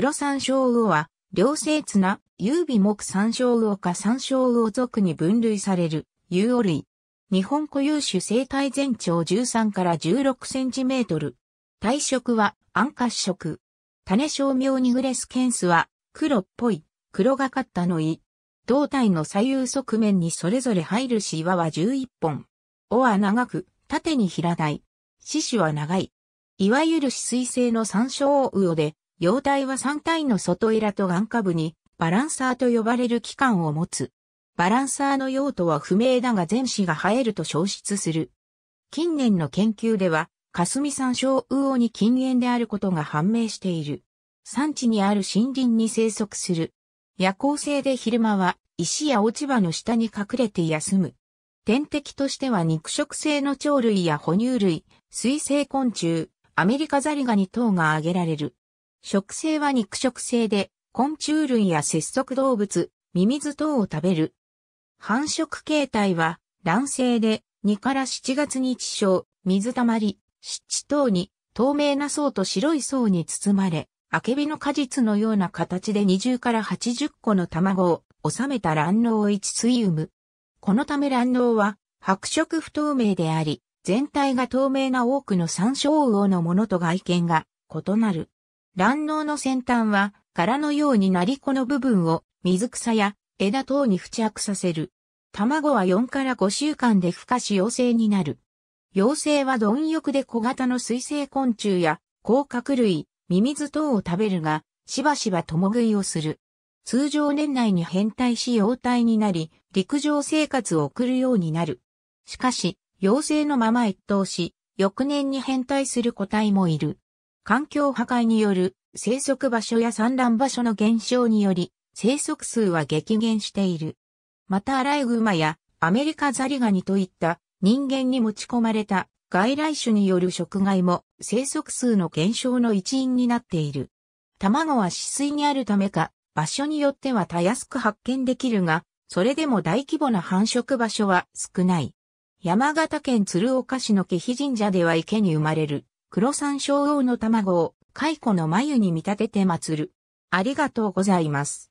黒山椒魚は、両生綱、優美木山椒魚か山椒魚属に分類される、有魚類。日本固有種生態全長13から16センチメートル。体色は暗褐色。種小苗ニグレスケンスは黒っぽい、黒がかったのい。胴体の左右側面にそれぞれ入るしわは11本。尾は長く、縦に平たい。四肢は長い。いわゆる水性の山椒魚で、幼体は3体の外エラと眼下部にバランサーと呼ばれる器官を持つ。バランサーの用途は不明だが全子が生えると消失する。近年の研究では、霞山椒魚に禁煙であることが判明している。産地にある森林に生息する。夜行性で昼間は石や落ち葉の下に隠れて休む。天敵としては肉食性の鳥類や哺乳類、水生昆虫、アメリカザリガニ等が挙げられる。食性は肉食性で、昆虫類や節足動物、ミミズ等を食べる。繁殖形態は、卵性で、2から7月に地小、水たまり、湿地等に、透明な層と白い層に包まれ、アケビの果実のような形で20から80個の卵を収めた卵嚢を一水産む。このため卵嚢は白色不透明であり、全体が透明な多くの三椒魚のものと外見が異なる。卵脳の先端は殻のようになりこの部分を水草や枝等に付着させる。卵は4から5週間で孵化し陽性になる。陽性は貪欲で小型の水生昆虫や甲殻類、ミミズ等を食べるが、しばしば共食いをする。通常年内に変態し幼体になり、陸上生活を送るようになる。しかし、陽性のまま越冬し、翌年に変態する個体もいる。環境破壊による生息場所や産卵場所の減少により、生息数は激減している。またアライグマやアメリカザリガニといった人間に持ち込まれた外来種による食害も生息数の減少の一因になっている。卵は死水にあるためか、場所によってはたやすく発見できるが、それでも大規模な繁殖場所は少ない。山形県鶴岡市の気比神社では池に生まれる黒山椒王の卵を、蚕の眉に見立てて祀る。ありがとうございます。